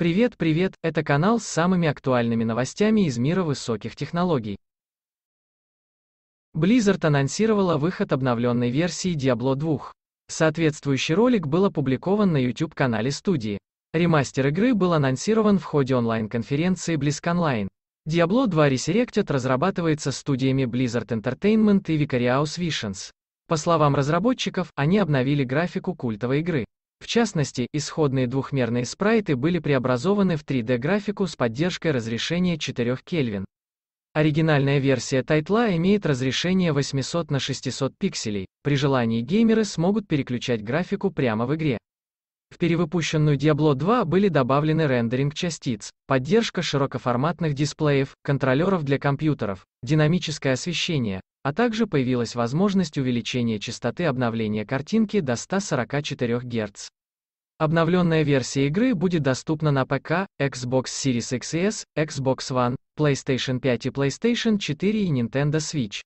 Привет, привет, это канал с самыми актуальными новостями из мира высоких технологий. Blizzard анонсировала выход обновленной версии Diablo 2. Соответствующий ролик был опубликован на YouTube-канале студии. Ремастер игры был анонсирован в ходе онлайн-конференции BlizzConline. Diablo 2 Resurrected разрабатывается студиями Blizzard Entertainment и Vicarious Visions. По словам разработчиков, они обновили графику культовой игры. В частности, исходные двухмерные спрайты были преобразованы в 3D-графику с поддержкой разрешения 4 Кельвин. Оригинальная версия тайтла имеет разрешение 800 на 600 пикселей. При желании геймеры смогут переключать графику прямо в игре. В перевыпущенную Diablo 2 были добавлены рендеринг частиц, поддержка широкоформатных дисплеев, контроллеров для компьютеров, динамическое освещение, а также появилась возможность увеличения частоты обновления картинки до 144 Гц. Обновленная версия игры будет доступна на ПК, Xbox Series X S, Xbox One, PlayStation 5 и PlayStation 4 и Nintendo Switch.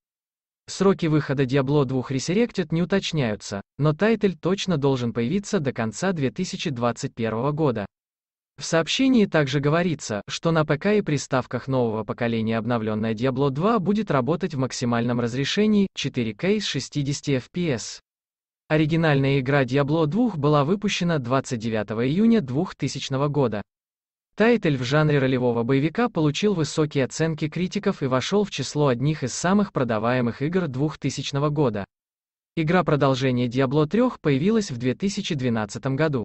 Сроки выхода Diablo 2 Resurrected не уточняются, но тайтль точно должен появиться до конца 2021 года. В сообщении также говорится, что на ПК и приставках нового поколения обновленная Diablo 2 будет работать в максимальном разрешении 4 k с 60 FPS. Оригинальная игра Diablo 2 была выпущена 29 июня 2000 года. Тайтель в жанре ролевого боевика получил высокие оценки критиков и вошел в число одних из самых продаваемых игр 2000 года. Игра продолжения Diablo 3 появилась в 2012 году.